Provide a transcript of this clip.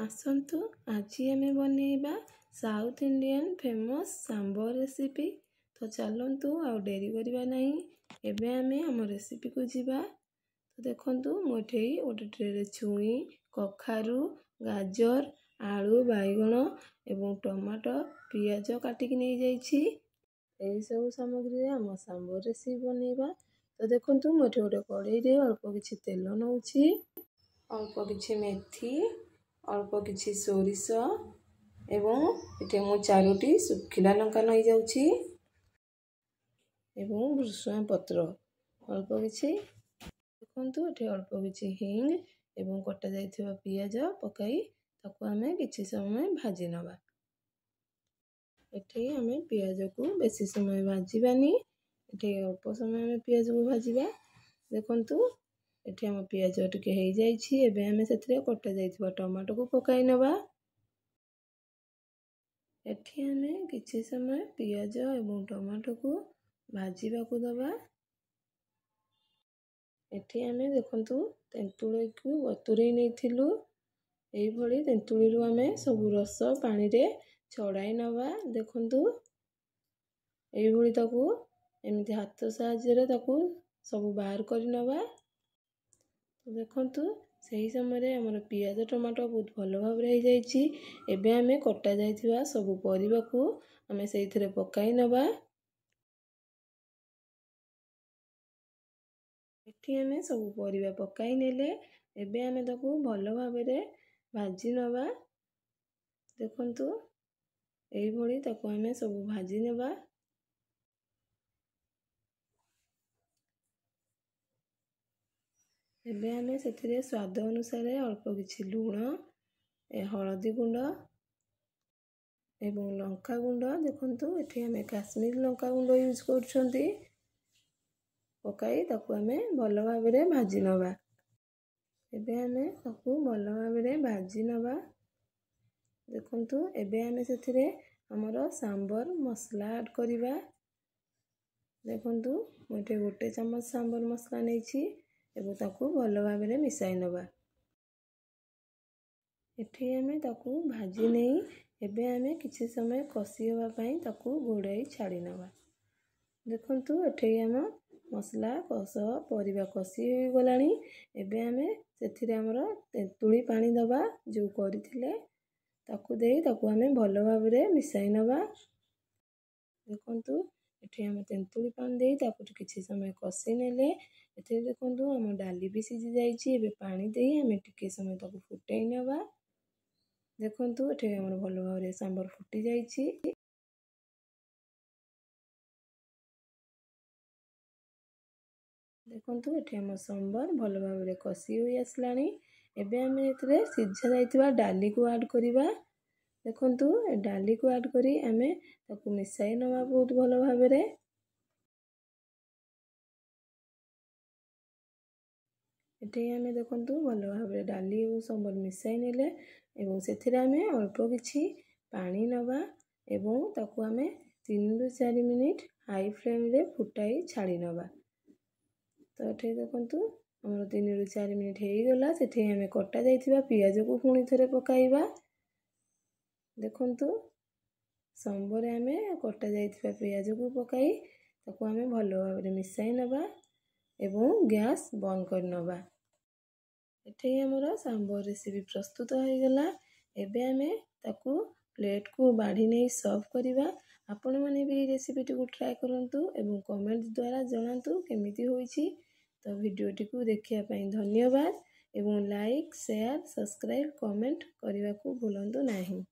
ଆସନ୍ତୁ ଆଜି ଆମେ ବନେଇବା south Indian famous sambar recipe ତ ଚାଲନ୍ତୁ ଆଉ ଡେରି କରିବା ନାହିଁ ଏବେ ଆମେ ଆମ ରେସିପିକୁ ଯିବା ତ ଦେଖନ୍ତୁ ମୁଁ ଏଠି ଗୋଟେ ଟ୍ରେରେ ଛୁଇଁ କଖାରୁ ଗାଜର ଆଳୁ ବାଇଗଣ ଏବଂ ଟମାଟୋ ପିଆଜ କାଟିକି ନେଇଯାଇଛି ଏହିସବୁ ସାମଗ୍ରୀରେ ଆମ ସାମ୍ବର ରେସିପି ବନେଇବା ତ ଦେଖନ୍ତୁ ମୁଁ ଏଠି ଗୋଟେ କଡ଼େଇରେ ଅଳ୍ପ କିଛି ତେଲ ନେଉଛି ଅଳ୍ପ କିଛି ମେଥି অল্প কিছু সোরিষ এবং এটি মু চারোটি শুখিলা লঙ্কা নেইযাচ্ছি এবং ভৃষুয়া পত্র অল্প কিছু দেখন্তু এটি অল্প কিছু হিং এবং কটা যাই পিঁয়াজ পকাই তাকে আমি কিছু সময় ভাজি নেবা এটি আমি পিঁয়াজকু বেশি সময় ভাজিবানি এটি অল্প সময় আমি পিঁয়াজকু ভাজিবা দেখন্তু ଏଠି ଆମ ପିଆଜ ଟିକେ ହେଇଯାଇଛି ଏବେ ଆମେ ସେଥିରେ କଟା ଯାଇଥିବା ଟମାଟୋକୁ ପକାଇ ନେବା ଏଠି ଆମେ କିଛି ସମୟ ପିଆଜ ଏବଂ ଟମାଟୋକୁ ଭାଜିବାକୁ ଦେବା ଏଠି ଆମେ ଦେଖନ୍ତୁ ତେନ୍ତୁଳିକୁ ବତୁରେଇ ନେଇଥିଲୁ ଏହିଭଳି ତେନ୍ତୁଳିରୁ ଆମେ ସବୁ ରସ ପାଣିରେ ଛଡ଼ାଇ ନେବା ଦେଖନ୍ତୁ ଏଇଭଳି ତାକୁ ଏମିତି ହାତ ସାହାଯ୍ୟରେ ତାକୁ ସବୁ ବାହାର କରିନେବା ଦେଖନ୍ତୁ ସେହି ସମୟରେ ଆମର ପିଆଜ ଟମାଟୋ ବହୁତ ଭଲ ଭାବରେ ହୋଇଯାଇଛି ଏବେ ଆମେ କଟା ଯାଇଥିବା ସବୁ ପରିବାକୁ ଆମେ ସେଇଥିରେ ପକାଇ ନେବା ଏଠି ଆମେ ସବୁ ପରିବା ପକାଇ ନେଲେ ଏବେ ଆମେ ତାକୁ ଭଲ ଭାବରେ ଭାଜି ନେବା ଦେଖନ୍ତୁ ଏଇଭଳି ତାକୁ ଆମେ ସବୁ ଭାଜି ନେବା ଏବେ ଆମେ ସେଥିରେ ସ୍ୱାଦ ଅନୁସାରେ ଅଳ୍ପ କିଛି ଲୁଣ ଏ ହଳଦୀ ଗୁଣ୍ଡ ଏବଂ ଲଙ୍କା ଗୁଣ୍ଡ ଦେଖନ୍ତୁ ଏଠି ଆମେ କାଶ୍ମୀର ଲଙ୍କା ଗୁଣ୍ଡ ୟୁଜ୍ କରୁଛନ୍ତି ପକାଇ ତାକୁ ଆମେ ଭଲ ଭାବରେ ଭାଜି ନେବା ଏବେ ଆମେ ତାକୁ ଭଲ ଭାବରେ ଭାଜି ନେବା ଦେଖନ୍ତୁ ଏବେ ଆମେ ସେଥିରେ ଆମର ସାମ୍ବର ମସଲା ଆଡ଼୍ କରିବା ଦେଖନ୍ତୁ ମୁଁ ଏଠି ଗୋଟେ ଚାମଚ ସାମ୍ବର ମସଲା ନେଇଛି ଏବଂ ତାକୁ ଭଲ ଭାବରେ ମିଶାଇ ନେବା ଏଠି ଆମେ ତାକୁ ଭାଜି ନେଇ ଏବେ ଆମେ କିଛି ସମୟ କଷି ହେବା ପାଇଁ ତାକୁ ଘୋଡ଼ାଇ ଛାଡ଼ି ନେବା ଦେଖନ୍ତୁ ଏଠି ଆମ ମସଲା କଷ ପରିବା କଷି ହୋଇଗଲାଣି ଏବେ ଆମେ ସେଥିରେ ଆମର ତେନ୍ତୁଳି ପାଣି ଦେବା ଯେଉଁ କରିଥିଲେ ତାକୁ ଦେଇ ତାକୁ ଆମେ ଭଲ ଭାବରେ ମିଶାଇ ନେବା ଦେଖନ୍ତୁ ଏଠି ଆମେ ତେନ୍ତୁଳି ପାଣି ଦେଇ ତାକୁ କିଛି ସମୟ କଷି ନେଲେ ଏଥିରେ ଦେଖନ୍ତୁ ଆମ ଡାଲି ବି ସିଝି ଯାଇଛି ଏବେ ପାଣି ଦେଇ ଆମେ ଟିକେ ସମୟ ତାକୁ ଫୁଟେଇ ନେବା ଦେଖନ୍ତୁ ଏଠି ଆମର ଭଲ ଭାବରେ ସାମ୍ବର ଫୁଟି ଯାଇଛି ଦେଖନ୍ତୁ ଏଠି ଆମ ସମ୍ବର ଭଲ ଭାବରେ କଷି ହୋଇ ଆସିଲାଣି ଏବେ ଆମେ ଏଥିରେ ସିଝା ଯାଇଥିବା ଡାଲିକୁ ଆଡ଼୍ କରିବା ଦେଖନ୍ତୁ ଏ ଡାଲିକୁ ଆଡ଼୍ କରି ଆମେ ତାକୁ ମିଶାଇ ନେବା ବହୁତ ଭଲ ଭାବରେ ଏଠି ଆମେ ଦେଖନ୍ତୁ ଭଲ ଭାବରେ ଡାଲି ଏବଂ ସମ୍ବଲ ମିଶାଇ ନେଲେ ଏବଂ ସେଥିରେ ଆମେ ଅଳ୍ପ କିଛି ପାଣି ନେବା ଏବଂ ତାକୁ ଆମେ ତିନିରୁ ଚାରି ମିନିଟ୍ ହାଇ ଫ୍ଲେମ୍ରେ ଫୁଟାଇ ଛାଡ଼ି ନେବା ତ ଏଠି ଦେଖନ୍ତୁ ଆମର ତିନିରୁ ଚାରି ମିନିଟ୍ ହେଇଗଲା ସେଠି ଆମେ କଟା ଯାଇଥିବା ପିଆଜକୁ ପୁଣି ଥରେ ପକାଇବା ଦେଖନ୍ତୁ ସମ୍ବରେ ଆମେ କଟା ଯାଇଥିବା ପିଆଜକୁ ପକାଇ ତାକୁ ଆମେ ଭଲ ଭାବରେ ମିଶାଇ ନେବା ଏବଂ ଗ୍ୟାସ୍ ବନ୍ଦ କରିନେବା ଏଠି ଆମର ସାମ୍ବର ରେସିପି ପ୍ରସ୍ତୁତ ହୋଇଗଲା ଏବେ ଆମେ ତାକୁ ପ୍ଲେଟ୍କୁ ବାଢ଼ି ନେଇ ସର୍ଭ କରିବା ଆପଣମାନେ ବି ଏଇ ରେସିପିଟିକୁ ଟ୍ରାଏ କରନ୍ତୁ ଏବଂ କମେଣ୍ଟ ଦ୍ୱାରା ଜଣାନ୍ତୁ କେମିତି ହୋଇଛି ତ ଭିଡ଼ିଓଟିକୁ ଦେଖିବା ପାଇଁ ଧନ୍ୟବାଦ ଏବଂ ଲାଇକ୍ ସେୟାର୍ ସବସ୍କ୍ରାଇବ୍ କମେଣ୍ଟ କରିବାକୁ ଭୁଲନ୍ତୁ ନାହିଁ